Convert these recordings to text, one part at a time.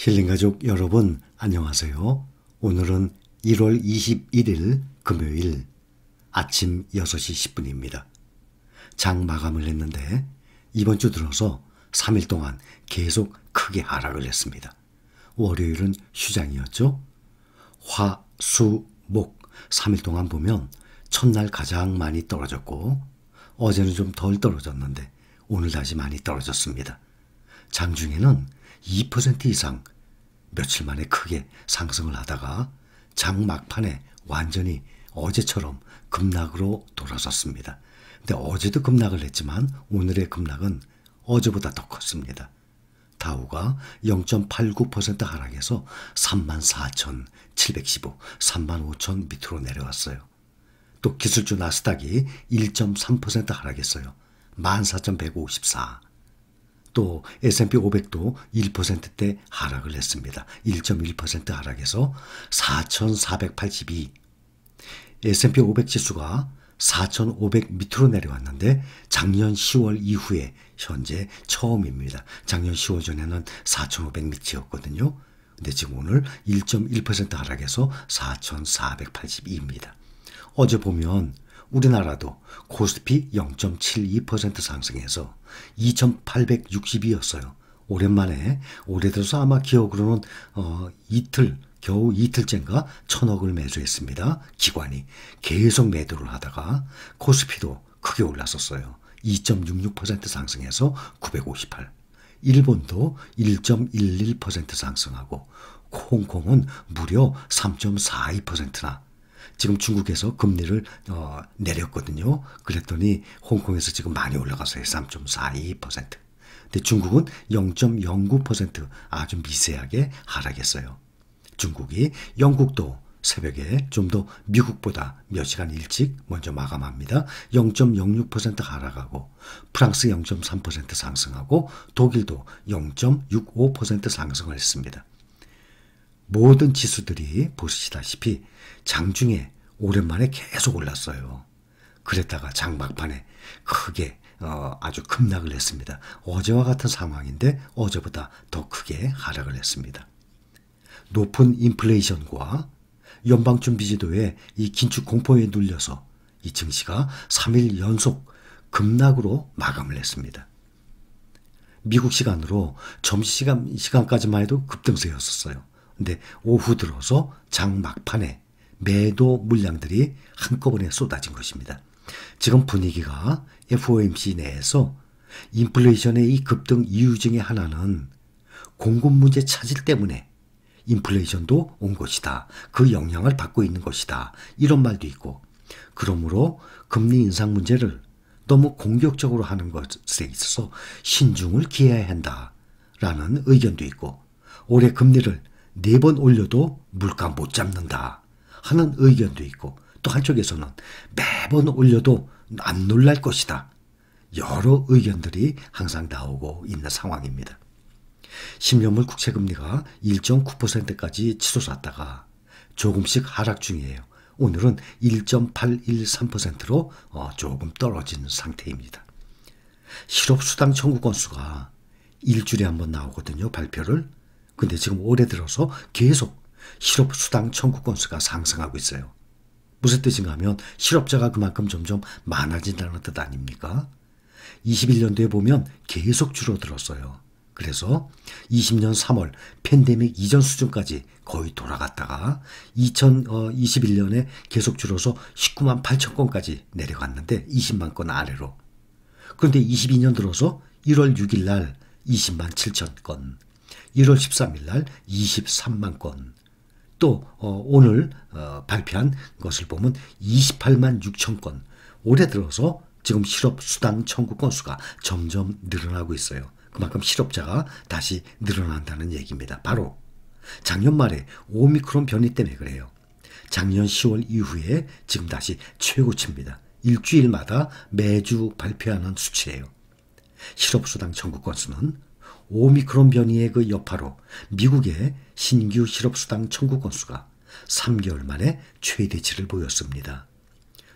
힐링가족 여러분, 안녕하세요. 오늘은 1월 21일 금요일 아침 6시 10분입니다. 장 마감을 했는데 이번 주 들어서 3일 동안 계속 크게 하락을 했습니다. 월요일은 휴장이었죠. 화, 수, 목 3일 동안 보면 첫날 가장 많이 떨어졌고 어제는 좀 덜 떨어졌는데 오늘 다시 많이 떨어졌습니다. 장중에는 2% 이상 며칠 만에 크게 상승을 하다가 장 막판에 완전히 어제처럼 급락으로 돌아섰습니다. 근데 어제도 급락을 했지만 오늘의 급락은 어제보다 더 컸습니다. 다우가 0.89% 하락해서 34,715, 35,000 밑으로 내려왔어요. 또 기술주 나스닥이 1.3% 하락했어요. 14,154, 또 S&P 500도 1%대 하락을 했습니다. 1.1% 하락해서 4,482. S&P 500 지수가 4,500 밑으로 내려왔는데 작년 10월 이후에 현재 처음입니다. 작년 10월 전에는 4,500 밑이었거든요. 근데 지금 오늘 1.1% 하락해서 4,482입니다. 어제 보면 우리나라도 코스피 0.72% 상승해서 2,862였어요. 오랜만에 올해 들어서 아마 기억으로는 어, 이틀 겨우 이틀째인가 천억을 매수했습니다. 기관이 계속 매도를 하다가 코스피도 크게 올랐었어요. 2.66% 상승해서 958. 일본도 1.11% 상승하고 홍콩은 무려 3.42%나 지금 중국에서 금리를 어, 내렸거든요. 그랬더니 홍콩에서 지금 많이 올라가서 3.42%. 근데 중국은 0.09% 아주 미세하게 하락했어요. 중국이 영국도 새벽에 좀 더 미국보다 몇 시간 일찍 먼저 마감합니다. 0.06% 하락하고 프랑스 0.3% 상승하고 독일도 0.65% 상승을 했습니다. 모든 지수들이 보시다시피 장중에 오랜만에 계속 올랐어요. 그랬다가 장막판에 크게 어, 아주 급락을 했습니다. 어제와 같은 상황인데 어제보다 더 크게 하락을 했습니다. 높은 인플레이션과 연방준비지도에이 긴축 공포에 눌려서 이 증시가 3일 연속 급락으로 마감을 했습니다. 미국 시간으로 점심 시간, 시간까지만 해도 급등세였었어요. 근데 오후 들어서 장 막판에 매도 물량들이 한꺼번에 쏟아진 것입니다. 지금 분위기가 FOMC 내에서 인플레이션의 이 급등 이유 중의 하나는 공급 문제 차질 때문에 인플레이션도 온 것이다. 그 영향을 받고 있는 것이다. 이런 말도 있고 그러므로 금리 인상 문제를 너무 공격적으로 하는 것에 있어서 신중을 기해야 한다라는 의견도 있고 올해 금리를 네번 올려도 물가 못 잡는다 하는 의견도 있고 또 한쪽에서는 매번 올려도 안 놀랄 것이다. 여러 의견들이 항상 나오고 있는 상황입니다. 10년물 국채금리가 1.9%까지 치솟았다가 조금씩 하락 중이에요. 오늘은 1.813%로 어, 조금 떨어진 상태입니다. 실업수당 청구 건수가 일주일에 한 번 나오거든요. 발표를. 근데 지금 올해 들어서 계속 실업 수당 청구 건수가 상승하고 있어요. 무슨 뜻인가 하면 실업자가 그만큼 점점 많아진다는 뜻 아닙니까? 21년도에 보면 계속 줄어들었어요. 그래서 20년 3월 팬데믹 이전 수준까지 거의 돌아갔다가 2021년에 어, 계속 줄어서 19만 8천 건까지 내려갔는데 20만 건 아래로. 그런데 22년 들어서 1월 6일 날 20만 7천 건. 1월 13일 날 23만 건. 또 어, 오늘 어, 발표한 것을 보면 28만 6천 건. 올해 들어서 지금 실업 수당 청구 건수가 점점 늘어나고 있어요. 그만큼 실업자가 다시 늘어난다는 얘기입니다. 바로 작년 말에 오미크론 변이 때문에 그래요. 작년 10월 이후에 지금 다시 최고치입니다. 일주일마다 매주 발표하는 수치예요. 실업수당 청구 건수는 오미크론 변이의 그 여파로 미국의 신규 실업수당 청구 건수가 3개월 만에 최대치를 보였습니다.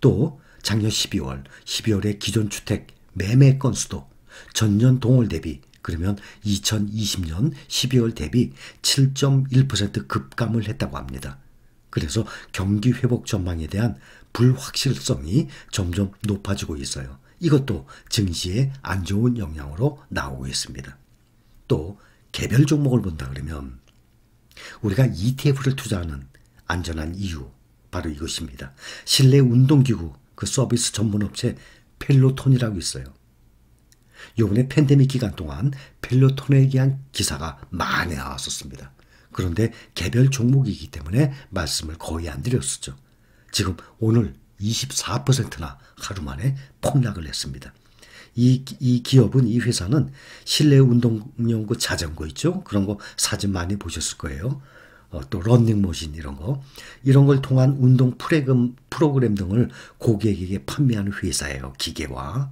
또 작년 12월, 12월의 기존 주택 매매 건수도 전년 동월 대비 그러면 2020년 12월 대비 7.1% 급감을 했다고 합니다. 그래서 경기 회복 전망에 대한 불확실성이 점점 높아지고 있어요. 이것도 증시에 안 좋은 영향으로 나오고 있습니다. 또 개별 종목을 본다 그러면 우리가 ETF를 투자하는 안전한 이유 바로 이것입니다. 실내 운동기구 그 서비스 전문업체 펠로톤이라고 있어요. 요번에 팬데믹 기간 동안 펠로톤에 대한 기사가 많이 나왔었습니다. 그런데 개별 종목이기 때문에 말씀을 거의 안 드렸었죠. 지금 오늘 24%나 하루 만에 폭락을 했습니다. 이, 이 기업은, 이 회사는 실내 운동용 그 자전거 있죠? 그런 거 사진 많이 보셨을 거예요. 어, 또 런닝머신 이런 거. 이런 걸 통한 운동 프레금, 프로그램 등을 고객에게 판매하는 회사예요. 기계와.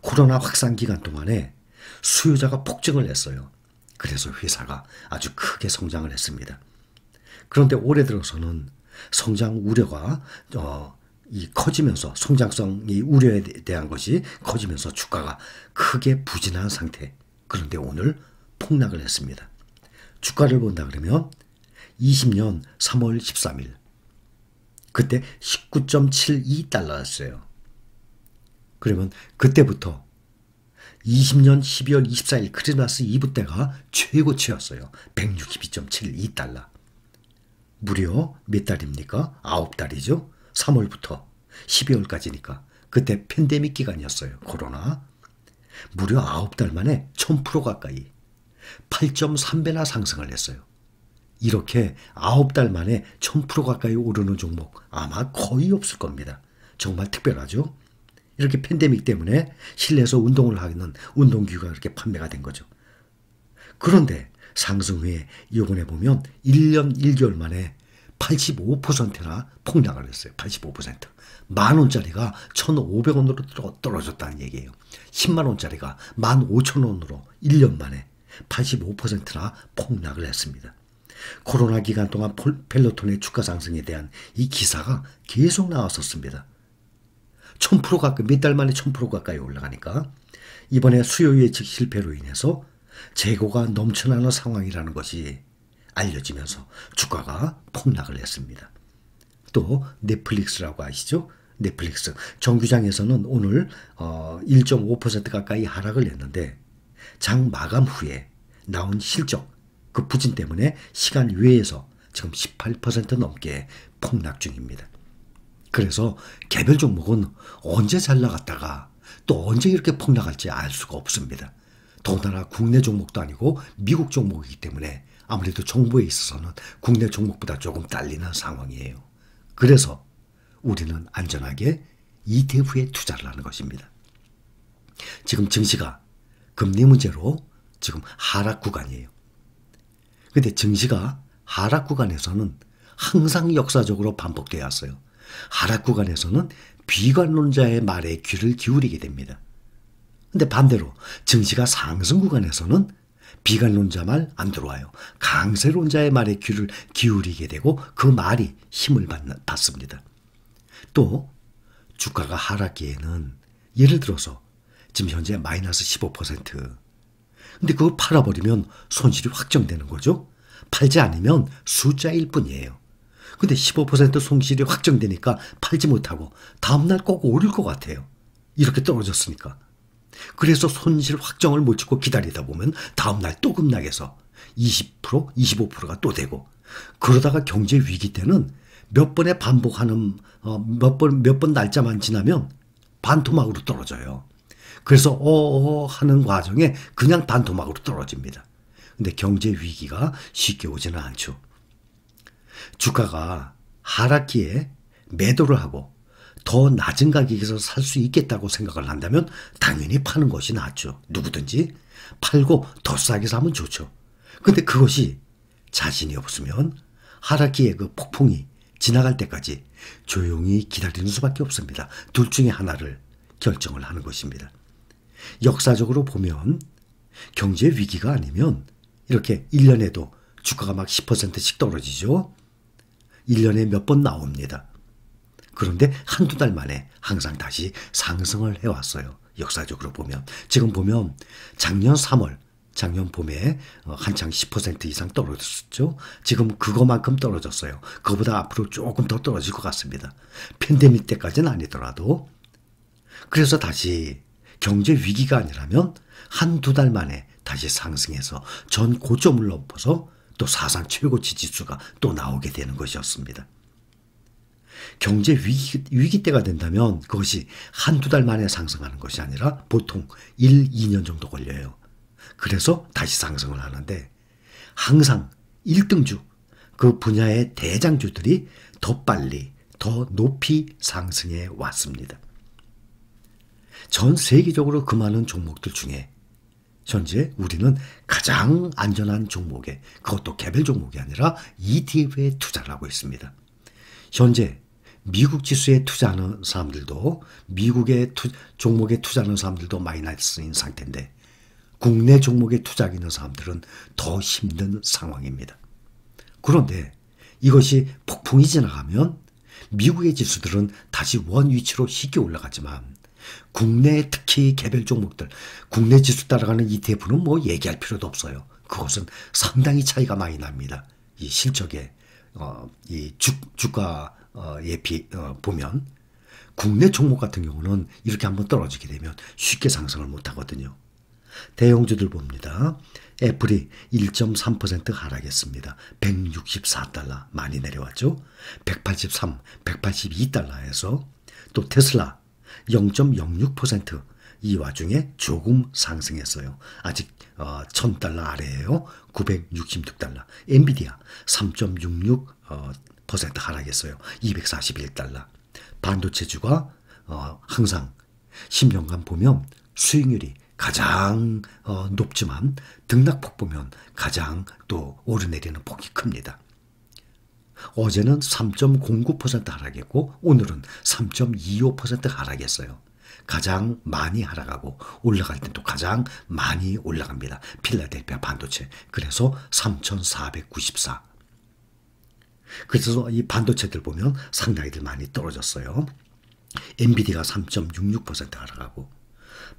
코로나 확산 기간 동안에 수요자가 폭증을 했어요. 그래서 회사가 아주 크게 성장을 했습니다. 그런데 올해 들어서는 성장 우려가 어, 이 커지면서 성장성이 우려에 대한 것이 커지면서 주가가 크게 부진한 상태. 그런데 오늘 폭락을 했습니다. 주가를 본다 그러면 20년 3월 13일 그때 19.72달러였어요. 그러면 그때부터 20년 12월 24일 크리스마스 이브 때가 최고치였어요. 162.72달러. 무려 몇 달입니까? 9달이죠. 3월부터 12월까지니까 그때 팬데믹 기간이었어요. 코로나. 무려 9달 만에 1000% 가까이 8.3배나 상승을 했어요. 이렇게 9달 만에 1000% 가까이 오르는 종목 아마 거의 없을 겁니다. 정말 특별하죠? 이렇게 팬데믹 때문에 실내에서 운동을 하는 운동기구가 이렇게 판매가 된 거죠. 그런데 상승 후에 이번에 보면 1년 1개월 만에 85%나 폭락을 했어요. 85%. 만 원짜리가 1,500원으로 떨어졌다는 얘기예요. 10만 원짜리가 1 5천원으로 1년 만에 85%나 폭락을 했습니다. 코로나 기간 동안 펠로톤의 주가 상승에 대한 이 기사가 계속 나왔었습니다. 1000% 가까이 몇 달 만에 1000% 가까이 올라가니까 이번에 수요 예측 실패로 인해서 재고가 넘쳐나는 상황이라는 것이 알려지면서 주가가 폭락을 했습니다. 또 넷플릭스라고 아시죠? 넷플릭스 정규장에서는 오늘 1.5% 어, 가까이 하락을 했는데 장 마감 후에 나온 실적 그 부진 때문에 시간 외에서 지금 18% 넘게 폭락 중입니다. 그래서 개별 종목은 언제 잘 나갔다가 또 언제 이렇게 폭락할지 알 수가 없습니다. 더나 국내 종목도 아니고 미국 종목이기 때문에 아무래도 정부에 있어서는 국내 종목보다 조금 딸리는 상황이에요. 그래서 우리는 안전하게 ETF에 투자를 하는 것입니다. 지금 증시가 금리 문제로 지금 하락 구간이에요. 근데 증시가 하락 구간에서는 항상 역사적으로 반복되어 왔어요. 하락 구간에서는 비관론자의 말에 귀를 기울이게 됩니다. 근데 반대로 증시가 상승 구간에서는 비관론자 말 안 들어와요. 강세론자의 말에 귀를 기울이게 되고 그 말이 힘을 받습니다. 또 주가가 하락기에는 예를 들어서 지금 현재 마이너스 15% 근데 그거 팔아버리면 손실이 확정되는 거죠. 팔지 않으면 숫자일 뿐이에요. 근데 15% 손실이 확정되니까 팔지 못하고 다음날 꼭 오를 것 같아요. 이렇게 떨어졌으니까. 그래서 손실 확정을 못 짓고 기다리다 보면 다음날 또 급락해서 20%, 25%가 또 되고 그러다가 경제 위기 때는 몇 번에 반복하는 어, 몇 번, 몇 번 날짜만 지나면 반토막으로 떨어져요. 그래서 어어 어 하는 과정에 그냥 반토막으로 떨어집니다. 근데 경제 위기가 쉽게 오지는 않죠. 주가가 하락기에 매도를 하고 더 낮은 가격에서 살 수 있겠다고 생각을 한다면 당연히 파는 것이 낫죠. 누구든지 팔고 더 싸게 사면 좋죠. 근데 그것이 자신이 없으면 하락기의 그 폭풍이 지나갈 때까지 조용히 기다리는 수밖에 없습니다. 둘 중에 하나를 결정을 하는 것입니다. 역사적으로 보면 경제 위기가 아니면 이렇게 1년에도 주가가 막 10%씩 떨어지죠. 1년에 몇 번 나옵니다. 그런데 한두 달 만에 항상 다시 상승을 해왔어요. 역사적으로 보면. 지금 보면 작년 3월, 작년 봄에 어, 한창 10% 이상 떨어졌죠. 지금 그거만큼 떨어졌어요. 그거보다 앞으로 조금 더 떨어질 것 같습니다. 팬데믹 때까지는 아니더라도. 그래서 다시 경제 위기가 아니라면 한두달 만에 다시 상승해서 전 고점을 넘어서 또 사상 최고치 지수가 또 나오게 되는 것이었습니다. 경제 위기, 위기 때가 된다면 그것이 한두 달 만에 상승하는 것이 아니라 보통 1, 2년 정도 걸려요. 그래서 다시 상승을 하는데 항상 1등주, 그 분야의 대장주들이 더 빨리, 더 높이 상승해 왔습니다. 전 세계적으로 그 많은 종목들 중에 현재 우리는 가장 안전한 종목에 그것도 개별 종목이 아니라 ETF에 투자를 하고 있습니다. 현재 미국 지수에 투자하는 사람들도 미국의 투, 종목에 투자하는 사람들도 마이너스인 상태인데 국내 종목에 투자하고 있는 사람들은 더 힘든 상황입니다. 그런데 이것이 폭풍이 지나가면 미국의 지수들은 다시 원 위치로 쉽게 올라가지만 국내 특히 개별 종목들, 국내 지수 따라가는 ETF는 뭐 얘기할 필요도 없어요. 그것은 상당히 차이가 많이 납니다. 이 실적에 어, 이 주, 주가 에 어, 예, 비, 어, 보면 국내 종목 같은 경우는 이렇게 한번 떨어지게 되면 쉽게 상승을 못 하거든요. 대형주들 봅니다. 애플이 1.3% 하락했습니다. 164달러 많이 내려왔죠. 183, 182달러에서 또 테슬라 이 와중에 조금 상승했어요. 아직 어, 1000달러 아래예요. 966달러. 엔비디아 3.66% 어, 퍼센트 하락했어요. 241달러. 반도체주가 어, 항상 10년간 보면 수익률이 가장 어, 높지만 등락폭 보면 가장 또 오르내리는 폭이 큽니다. 어제는 3.09% 하락했고 오늘은 3.25% 하락했어요. 가장 많이 하락하고 올라갈 땐또 가장 많이 올라갑니다. 필라델피아 반도체. 그래서 3,494. 그래서 이 반도체들 보면 상당히들 많이 떨어졌어요. 엔비디가 3.66% 하락하고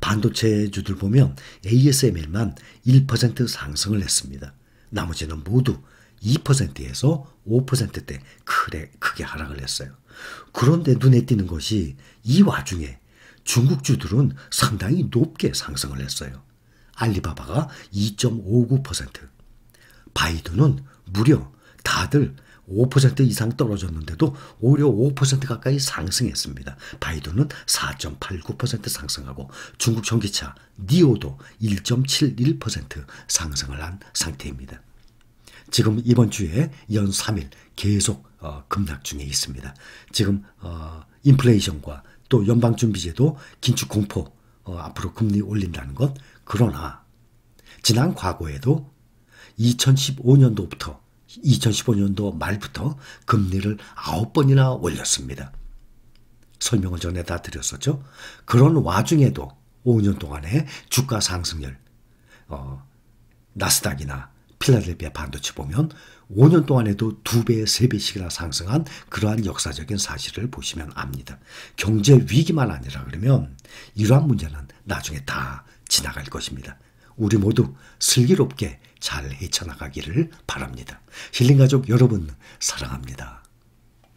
반도체주들 보면 ASML만 1% 상승을 했습니다. 나머지는 모두 2%에서 5%대 크게 하락을 했어요. 그런데 눈에 띄는 것이 이 와중에 중국주들은 상당히 높게 상승을 했어요. 알리바바가 2.59%, 바이두는 무려 다들 5% 이상 떨어졌는데도 오히려 5% 가까이 상승했습니다. 바이두는 4.89% 상승하고 중국 전기차 니오도 1.71% 상승을 한 상태입니다. 지금 이번 주에 연 3일 계속 어, 급락 중에 있습니다. 지금 어, 인플레이션과 또 연방준비제도 긴축 공포 어, 앞으로 금리 올린다는 것 그러나 지난 과거에도 2015년도부터 2015년도 말부터 금리를 9번이나 올렸습니다. 설명을 전에 다 드렸었죠. 그런 와중에도 5년 동안의 주가 상승률, 어, 나스닥이나 필라델피아 반도체 보면 5년 동안에도 2배, 3배씩이나 상승한 그러한 역사적인 사실을 보시면 압니다. 경제 위기만 아니라 그러면 이러한 문제는 나중에 다 지나갈 것입니다. 우리 모두 슬기롭게 잘 헤쳐나가기를 바랍니다. 힐링가족 여러분, 사랑합니다.